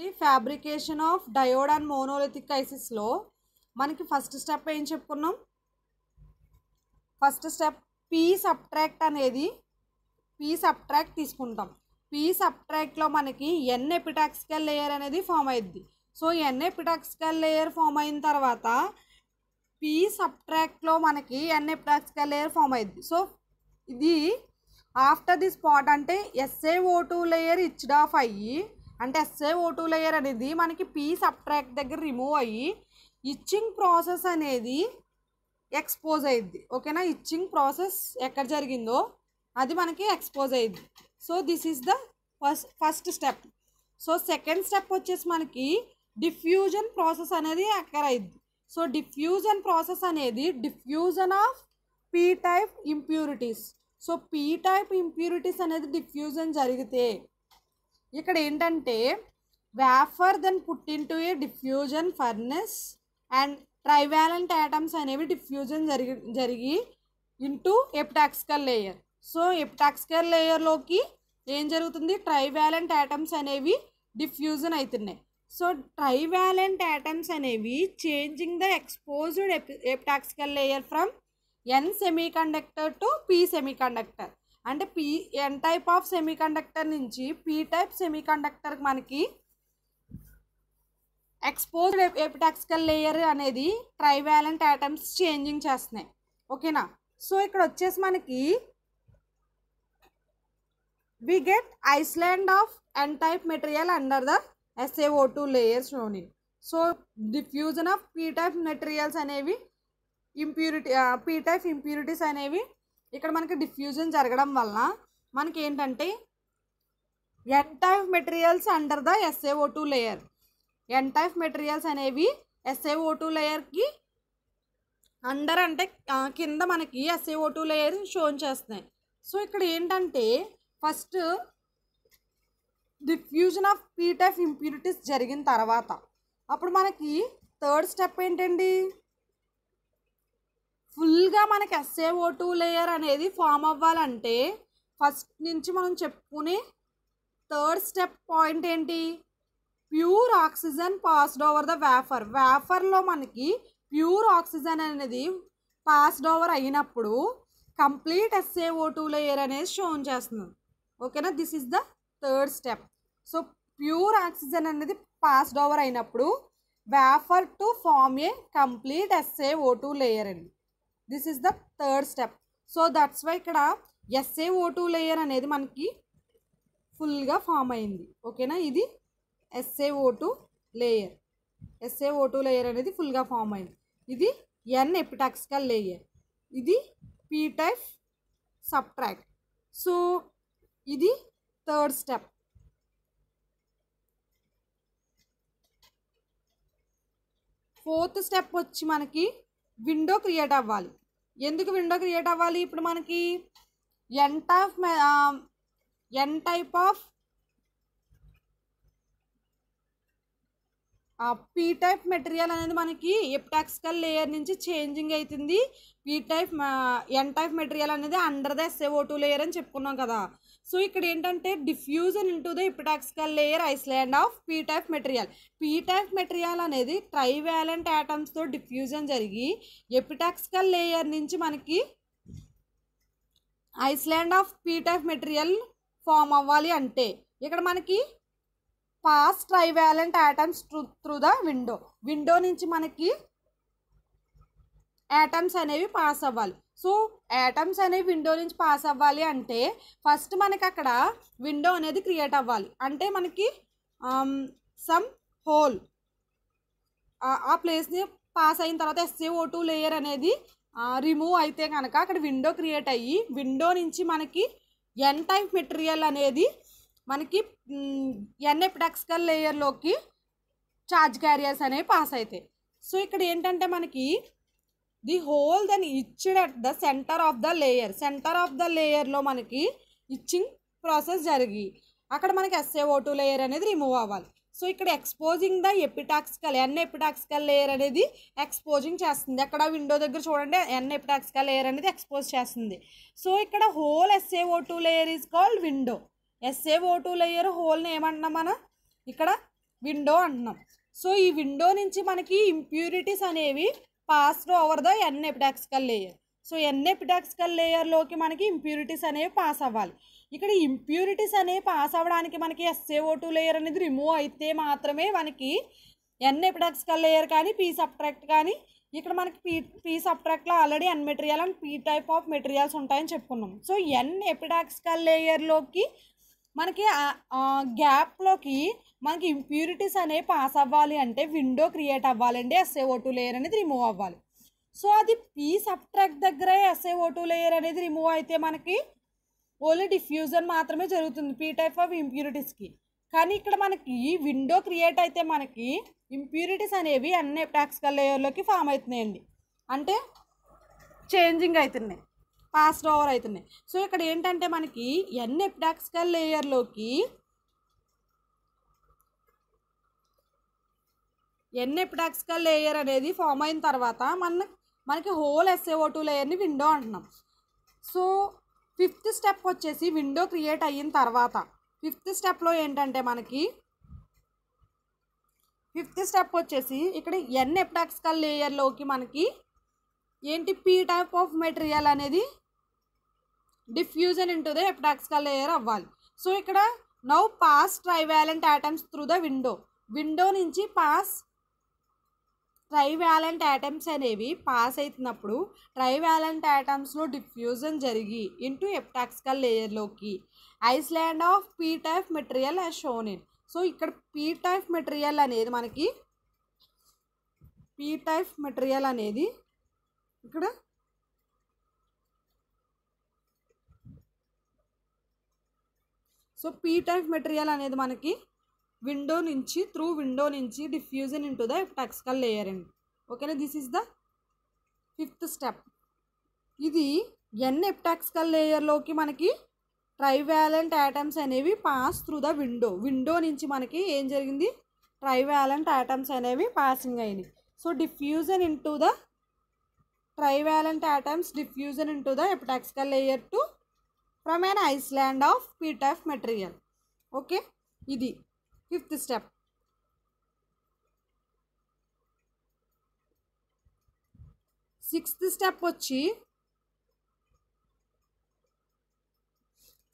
the fabrication of diode and monolithic ఐసిస్లో మనకి first step ఏం చెప్పుకున్నాం ఫస్ట్ స్టెప్ పీ సబ్ట్రాక్ట్ అనేది పీ సబ్ట్రాక్ట్ తీసుకుంటాం పీ సబ్ట్రాక్ట్లో మనకి ఎన్ ఎపిటాక్సికల్ లేయర్ అనేది ఫామ్ అయ్యిద్ది so N epitaxial layer form అయిన తర్వాత పీ సబ్ట్రాక్ట్లో మనకి ఎన్ ఎపిటాక్సికల్ లేయర్ ఫామ్ అయ్యిద్ది సో ఇది ఆఫ్టర్ ది స్పాట్ అంటే O two layer etched off అయ్యి అంటే ఎస్ఏ ఓటూ లేయర్ అనేది మనకి పీస్ అప్ట్రాక్ట్ దగ్గర రిమూవ్ అయ్యి ఇచ్చింగ్ ప్రాసెస్ అనేది ఎక్స్పోజ్ అయ్యిద్ది ఓకేనా ఇచ్చింగ్ ప్రాసెస్ ఎక్కడ జరిగిందో అది మనకి ఎక్స్పోజ్ అయ్యిద్ది so this is the first first step so second step వచ్చేసి మనకి డిఫ్యూజన్ ప్రాసెస్ అనేది అక్కర్ అయ్యిద్ది సో డిఫ్యూజన్ ప్రాసెస్ అనేది diffusion of P type impurities so P type impurities అనేది డిఫ్యూజన్ జరిగితే ఇక్కడ ఏంటంటే wafer then put in to a diffusion furnace and trivalent atoms అనేవి డిఫ్యూజన్ జరిగి జరిగి into epitaxial layer so epitaxial లేయర్లోకి ఏం జరుగుతుంది ట్రైవాలెంట్ యాటమ్స్ అనేవి డిఫ్యూజన్ అవుతున్నాయి సో ట్రైవాలెంట్ యాటమ్స్ అనేవి changing the exposed ep epitaxial layer from N semiconductor to semi semiconductor అంటే P N type of semiconductor నుంచి పీ టైప్ సెమీకండక్టర్కి మనకి ఎక్స్పోజ్ ఎపిటాక్సికల్ లేయర్ అనేది ట్రైవాలెంట్ ఐటమ్స్ చేంజింగ్ చేస్తున్నాయి ఓకేనా సో ఇక్కడ వచ్చేసి మనకి we get island of N type material under the S A O two layers shown so so diffusion of P type materials అనేవి ఇంప్యూరిటీ పీ టైప్ ఇంప్యూరిటీస్ అనేవి ఇక్కడ మనకి డిఫ్యూజన్ జరగడం వలన మనకి ఏంటంటే ఎన్ type materials under the S A O two layer N type materials అనేవి S A O two లేయర్కి అండర్ అంటే కింద మనకి ఎస్ఏఓ టూ లేయర్ షోన్ చేస్తున్నాయి సో ఇక్కడ ఏంటంటే first diffusion of P of impurities జరిగిన తర్వాత అప్పుడు మనకి థర్డ్ స్టెప్ ఏంటండి ఫుల్గా మనకి ఎస్ఏ టూ లేయర్ అనేది ఫామ్ అవ్వాలంటే ఫస్ట్ నుంచి మనం చెప్పుకునే థర్డ్ స్టెప్ పాయింట్ ఏంటి pure oxygen passed over the wafer వేఫర్లో మనకి ప్యూర్ ఆక్సిజన్ అనేది పాస్డ్ ఓవర్ అయినప్పుడు కంప్లీట్ ఓ టూ లేయర్ అనేది షోన్ చేస్తుంది ఓకేనా this is the third step so pure oxygen అనేది పాస్డ్ ఓవర్ అయినప్పుడు wafer to form a complete O two layer అండి this is the third step so that's why ఇక్కడ SA O two layer అనేది మనకి ఫుల్గా form అయింది ఓకేనా ఇది SA O two layer SA O two layer అనేది ఫుల్గా ఫామ్ అయింది ఇది ఎన్ ఎపిటాక్సికల్ లేయర్ ఇది పీ టైప్ సబ్ట్రాక్ట్ సో ఇది థర్డ్ స్టెప్ ఫోర్త్ స్టెప్ వచ్చి మనకి విండో క్రియేట్ అవ్వాలి ఎందుకు విండో క్రియేట్ అవ్వాలి ఇప్పుడు మనకి N type N type of P type material అనేది మనకి ఎప్టాక్సికల్ లేయర్ నుంచి చేంజింగ్ అవుతుంది P type N type material అనేది under the O two layer అని చెప్పుకున్నాం కదా సో ఇక్కడ ఏంటంటే diffusion into the epitaxial layer island of P type material P type material అనేది ట్రైవాలెంట్ యాటమ్స్తో డిఫ్యూజన్ జరిగి ఎపిటాక్సికల్ లేయర్ నుంచి మనకి island of P type material form అవ్వాలి అంటే ఇక్కడ మనకి pass trivalent atoms through through the window window నుంచి మనకి యాటమ్స్ అనేవి పాస్ అవ్వాలి సో యాటమ్స్ అనేవి విండో నుంచి పాస్ అవ్వాలి అంటే ఫస్ట్ మనకి అక్కడ విండో అనేది క్రియేట్ అవ్వాలి అంటే మనకి సమ్ um, హోల్ ఆ ప్లేస్ని పాస్ అయిన తర్వాత ఎస్ఏఓ టూ లేయర్ అనేది రిమూవ్ అయితే కనుక అక్కడ విండో క్రియేట్ అయ్యి విండో నుంచి మనకి ఎన్ టైప్ మెటీరియల్ అనేది మనకి ఎన్ ఎపిటాక్సికల్ లేయర్లోకి ఛార్జ్ క్యారియర్స్ అనేవి పాస్ అవుతాయి సో ఇక్కడ ఏంటంటే మనకి the hole then etching at the centre of the layer centre of the లేయర్లో మనకి ఇచ్చింగ్ ప్రాసెస్ జరిగి అక్కడ మనకి ఎస్ఏ టూ లేయర్ అనేది రిమూవ్ అవ్వాలి సో ఇక్కడ exposing the epitaxial N epitaxial layer అనేది ఎక్స్పోజింగ్ చేస్తుంది అక్కడ విండో దగ్గర చూడండి ఎన్ ఎపిటాక్సికల్ లేయర్ అనేది ఎక్స్పోజ్ చేస్తుంది సో ఇక్కడ hole SA two layer is called window SA two layer హోల్ని ఏమంటున్నాం మనం ఇక్కడ విండో అంటున్నాం సో ఈ విండో నుంచి మనకి ఇంప్యూరిటీస్ అనేవి passed over the N epitaxial layer so N epitaxial లేయర్లోకి మనకి ఇంప్యూరిటీస్ అనేవి పాస్ అవ్వాలి ఇక్కడ ఇంప్యూరిటీస్ అనేవి పాస్ అవ్వడానికి మనకి ఎస్ఏఓ టూ లేయర్ అనేది రిమూవ్ అయితే మాత్రమే మనకి ఎన్ ఎపిటాక్సికల్ లేయర్ కానీ పీ సబ్ట్రాక్ట్ కానీ ఇక్కడ మనకి పీ పీ సబ్ట్రాక్ట్లో already N material and P type of materials ఉంటాయని చెప్పుకున్నాం సో ఎన్ ఎపిడాక్సికల్ లేయర్లోకి మనకి గ్యాప్లోకి మనకి ఇంప్యూరిటీస్ అనేవి పాస్ అవ్వాలి అంటే విండో క్రియేట్ అవ్వాలండి ఎస్ఏ టూ లేయర్ అనేది రిమూవ్ అవ్వాలి సో అది పీ సబ్ట్రాక్ట్ దగ్గర ఎస్ఏ టూ లేయర్ అనేది రిమూవ్ అయితే మనకి ఓన్లీ డిఫ్యూజన్ మాత్రమే జరుగుతుంది పీ టైప్ ఆఫ్ ఇంప్యూరిటీస్కి కానీ ఇక్కడ మనకి విండో క్రియేట్ అయితే మనకి ఇంప్యూరిటీస్ అనేవి అన్ని ప్రాక్టికల్ లేయర్లోకి ఫామ్ అవుతున్నాయండి అంటే చేంజింగ్ అవుతున్నాయి పాస్డ్ ఓవర్ అవుతున్నాయి సో ఇక్కడ ఏంటంటే మనకి ఎన్ని ఎప్టాక్సికల్ లేయర్లోకి ఎన్ని ఎపిటాక్సికల్ లేయర్ అనేది ఫామ్ అయిన తర్వాత మన మనకి హోల్ ఎస్ఏఓ టూ లేయర్ని విండో అంటున్నాం సో ఫిఫ్త్ స్టెప్ వచ్చేసి విండో క్రియేట్ అయిన తర్వాత ఫిఫ్త్ స్టెప్లో ఏంటంటే మనకి ఫిఫ్త్ స్టెప్ వచ్చేసి ఇక్కడ ఎన్ ఎపిటాక్సికల్ లేయర్లోకి మనకి ఏంటి పీ టైప్ ఆఫ్ మెటీరియల్ అనేది diffusion into the epitaxial layer అవ్వాలి సో ఇక్కడ now pass trivalent atoms through the window window నుంచి పాస్ ట్రైవాలెంట్ యాటమ్స్ అనేవి పాస్ అవుతున్నప్పుడు ట్రైవాలెంట్ యాటమ్స్లో డిఫ్యూజన్ జరిగి ఇంటూ ఎప్టాక్సికల్ లేయర్లోకి island of P type material as shown in so ఇక్కడ P type material అనేది మనకి పీ టైప్ మెటీరియల్ అనేది ఇక్కడ సో పీ టైప్ మెటీరియల్ అనేది మనకి విండో నుంచి త్రూ విండో నుంచి డిఫ్యూజన్ ఇంటూ ద టెక్స్కల్ లేయర్ అండి ఓకేనా this is the fifth step ఇది ఎన్ ఎప్టాక్స్కల్ లేయర్లోకి మనకి ట్రైవాలెంట్ ఐటమ్స్ అనేవి pass through the window window నుంచి మనకి ఏం జరిగింది ట్రైవాలెంట్ ఐటమ్స్ అనేవి పాసింగ్ అయినాయి so diffusion into the trivalent atoms diffusion into the epitaxial layer to from N island of P of material okay ఇది fifth step sixth step వచ్చి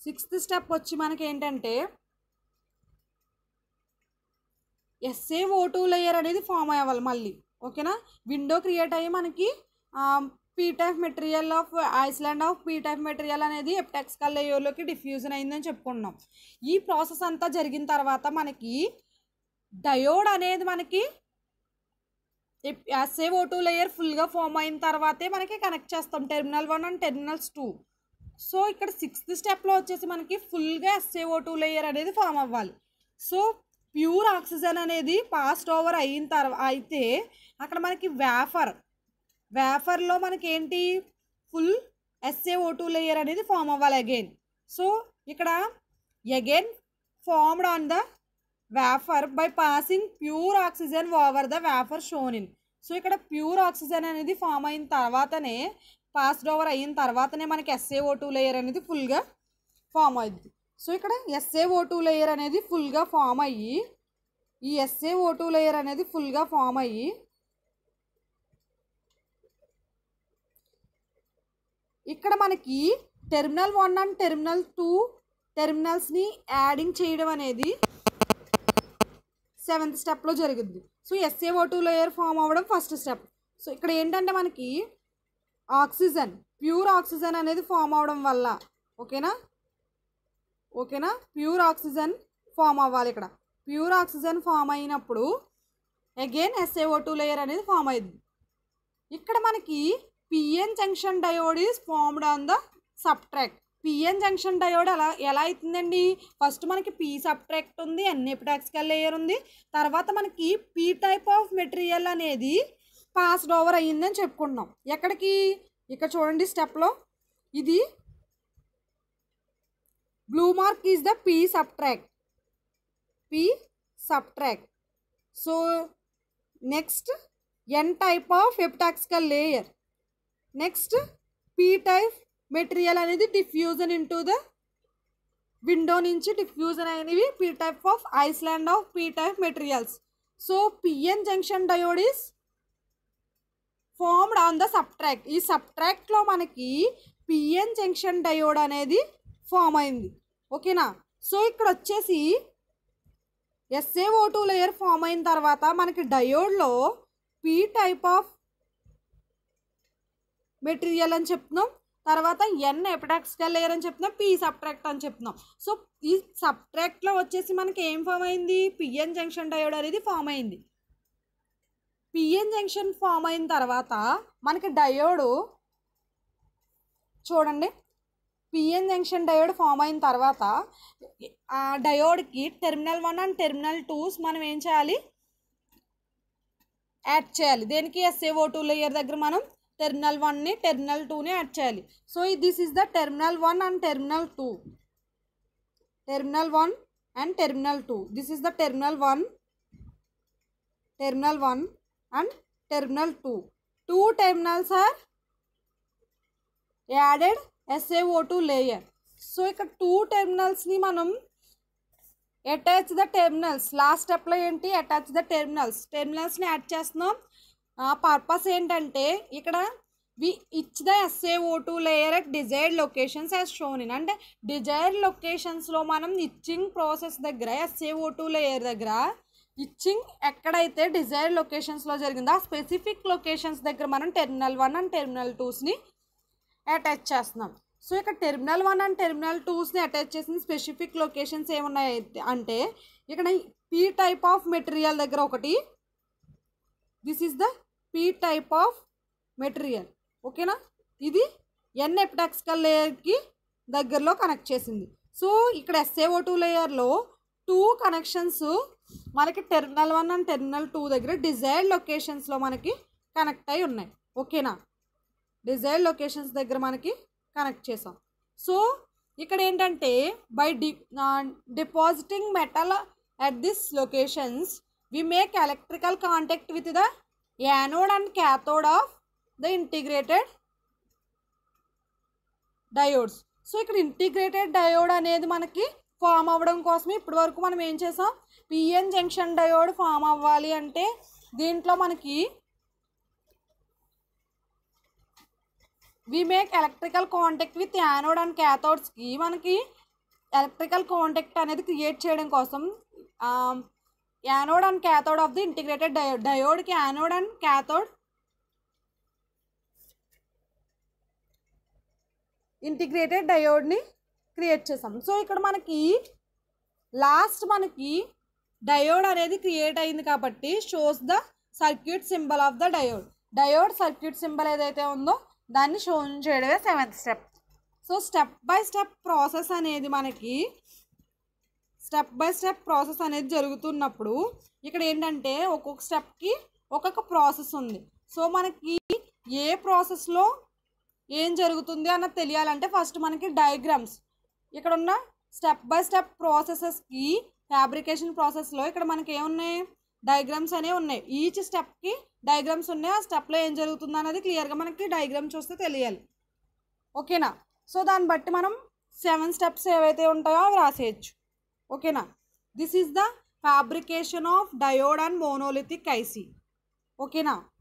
sixth step వచ్చి మనకి ఏంటంటే SA O two layer అనేది form అవ్వాలి మళ్ళీ ఓకేనా window create అయ్యి మనకి P type material of island of P type material అనేది ఎప్టెక్స్ కల్లయోలోకి డిఫ్యూజన్ అయిందని చెప్పుకుంటున్నాం ఈ ప్రాసెస్ అంతా జరిగిన తర్వాత మనకి డయోడ్ అనేది మనకి ఎస్ఏ ఓ టూ లేయర్ ఫుల్గా ఫామ్ అయిన తర్వాతే మనకి కనెక్ట్ చేస్తాం terminal one and terminals two so ఇక్కడ సిక్స్త్ స్టెప్లో వచ్చేసి మనకి ఫుల్గా ఎస్ఏ ఓ టూ లేయర్ అనేది ఫామ్ అవ్వాలి సో ప్యూర్ ఆక్సిజన్ అనేది పాస్ట్ ఓవర్ అయిన తర్వాత అయితే అక్కడ మనకి వ్యాఫర్ వేఫర్లో మనకేంటి ఫుల్ ఎస్ఏఓ టూ లేయర్ అనేది ఫామ్ అవ్వాలి అగైన్ సో ఇక్కడ again formed on the wafer by passing pure oxygen over the wafer shown in so ఇక్కడ ప్యూర్ ఆక్సిజన్ అనేది ఫామ్ అయిన తర్వాతనే పాస్డ్ ఓవర్ అయిన తర్వాతనే మనకి ఎస్ఏఓ టూ లేయర్ అనేది ఫుల్గా ఫామ్ అవుద్ది సో ఇక్కడ ఎస్ఏఓ టూ లేయర్ అనేది ఫుల్గా ఫామ్ అయ్యి ఈ ఎస్ఏఓ టూ లేయర్ అనేది ఫుల్గా ఫామ్ అయ్యి ఇక్కడ మనకి terminal one and terminal two టెర్మినల్స్ని యాడింగ్ చేయడం అనేది సెవెంత్ స్టెప్లో జరిగింది so SA O two layer form అవ్వడం ఫస్ట్ స్టెప్ సో ఇక్కడ ఏంటంటే మనకి ఆక్సిజన్ ప్యూర్ ఆక్సిజన్ అనేది ఫామ్ అవ్వడం వల్ల ఓకేనా ఓకేనా ప్యూర్ ఆక్సిజన్ ఫామ్ అవ్వాలి ఇక్కడ ప్యూర్ ఆక్సిజన్ ఫామ్ అయినప్పుడు అగైన్ ఓ టూ లేయర్ అనేది ఫామ్ అయింది ఇక్కడ మనకి PN junction diode is formed on the subtract PN junction diode ఎలా ఎలా అవుతుందండి ఫస్ట్ మనకి పీ సబ్ట్రాక్ట్ ఉంది ఎన్ఎపిటాక్సికల్ లేయర్ ఉంది తర్వాత మనకి పీ టైప్ ఆఫ్ మెటీరియల్ అనేది పాస్డ్ ఓవర్ అయ్యిందని చెప్పుకుంటున్నాం ఎక్కడికి ఇక్కడ చూడండి స్టెప్లో ఇది blue mark is the P subtract P subtract so next N type of epitaxial layer next P type material అనేది డిఫ్యూజన్ ఇంటూ ద విండో నుంచి డిఫ్యూజన్ అయినవి P type of island of P type materials so PN junction diode is formed on the subtract ఈ సబ్ట్రాక్ట్లో మనకి PN junction diode అనేది form అయింది ఓకేనా so ఇక్కడ వచ్చేసి ఓ టూ లేయర్ ఫామ్ అయిన తర్వాత మనకి డయోడ్లో పీ టైప్ ఆఫ్ మెటీరియల్ అని చెప్తున్నాం తర్వాత ఎన్ ఎపటాక్స్గా లేరని చెప్తున్నాం పి సబ్ట్రాక్ట్ అని చెప్తున్నాం సో ఈ సబ్ట్రాక్ట్లో వచ్చేసి మనకి ఏం ఫామ్ అయింది పిఎన్ జంక్షన్ డయోడ్ అనేది ఫామ్ అయింది పిఎన్ జంక్షన్ ఫామ్ అయిన తర్వాత మనకి డయోడు చూడండి పిఎన్ జంక్షన్ డయోడ్ ఫామ్ అయిన తర్వాత ఆ డయోడ్కి terminal one and terminal twos మనం ఏం చేయాలి యాడ్ చేయాలి దేనికి ఎస్ఏఓ టూ లేయర్ దగ్గర మనం టెర్మినల్ వన్ని టెర్మినల్ టూని యాడ్ చేయాలి so this is the terminal one and terminal two terminal one and terminal two this is the terminal one terminal one and terminal two two terminals are added SAO two layer so ఇక్కడ two టెర్మినల్స్ని మనం attach the terminals last స్టెప్లో ఏంటి attach the terminals టెర్మినల్స్ని add చేస్తున్నాం ఆ purpose ఏంటంటే ఇక్కడ we etch the SA O two layer at desired locations as shown in అంటే డిజైర్డ్ లొకేషన్స్లో మనం ఇచ్చింగ్ ప్రాసెస్ దగ్గర ఎస్ఏ ఓ టూ లేయర్ దగ్గర ఇచ్చింగ్ ఎక్కడైతే డిజైర్డ్ లొకేషన్స్లో జరిగిందో ఆ స్పెసిఫిక్ లొకేషన్స్ దగ్గర మనం టెర్మినల్ వన్ అండ్ టెర్మినల్ టూస్ని అటాచ్ చేస్తున్నాం సో ఇక్కడ టెర్మినల్ వన్ అండ్ టెర్మినల్ టూస్ని అటాచ్ చేసిన స్పెసిఫిక్ లొకేషన్స్ ఏమున్నాయి అంటే ఇక్కడ పీ టైప్ ఆఫ్ మెటీరియల్ దగ్గర ఒకటి this is the P type of material ఓకేనా ఇది ఎన్ ఎపిటాక్సికల్ లేయర్కి దగ్గరలో కనెక్ట్ చేసింది సో ఇక్కడ ఎస్ఏఓ టూ లేయర్లో టూ కనెక్షన్స్ మనకి terminal one and terminal two దగ్గర డిజైర్డ్ లొకేషన్స్లో మనకి కనెక్ట్ అయి ఉన్నాయి ఓకేనా డిజైర్డ్ లొకేషన్స్ దగ్గర మనకి కనెక్ట్ చేసాం సో ఇక్కడ ఏంటంటే by de depositing metal at this locations we make electrical contact with the anode and cathode of the integrated diodes so ఇక్కడ ఇంటిగ్రేటెడ్ డయోడ్ అనేది మనకి ఫామ్ అవ్వడం కోసం ఇప్పటి వరకు మనం ఏం చేసాం పిఎన్ జంక్షన్ డయోడ్ ఫామ్ అవ్వాలి అంటే దీంట్లో మనకి we make electrical contact with anode and క్యాథోడ్స్కి మనకి ఎలక్ట్రికల్ కాంటాక్ట్ అనేది క్రియేట్ చేయడం కోసం um, anode and cathode of the integrated diode డయోడ్కి యానోడ్ అండ్ క్యాథోడ్ ఇంటిగ్రేటెడ్ డయోడ్ని క్రియేట్ చేసాం సో ఇక్కడ మనకి లాస్ట్ మనకి డయోడ్ అనేది క్రియేట్ అయింది కాబట్టి shows the circuit symbol of the diode diode circuit symbol ఏదైతే ఉందో దాన్ని షో చేయడమే seventh step so step by step process అనేది మనకి స్టెప్ బై స్టెప్ ప్రాసెస్ అనేది జరుగుతున్నప్పుడు ఇక్కడ ఏంటంటే ఒక్కొక్క స్టెప్కి ఒక్కొక్క ప్రాసెస్ ఉంది సో మనకి ఏ ప్రాసెస్లో ఏం జరుగుతుంది అన్నది తెలియాలంటే ఫస్ట్ మనకి డయాగ్రామ్స్ ఇక్కడ ఉన్న స్టెప్ బై స్టెప్ ప్రాసెసెస్కి ఫ్యాబ్రికేషన్ ప్రాసెస్లో ఇక్కడ మనకి ఏమున్నాయి డయాగ్రామ్స్ అనేవి ఉన్నాయి ఈచ్ స్టెప్కి డయాగ్రామ్స్ ఉన్నాయి ఆ స్టెప్లో ఏం జరుగుతుంది అనేది క్లియర్గా మనకి డయాగ్రామ్ చూస్తే తెలియాలి ఓకేనా సో దాన్ని బట్టి మనం సెవెన్ స్టెప్స్ ఏవైతే ఉంటాయో అవి రాసేయచ్చు okay na this is the fabrication of diode and monolithic ic okay now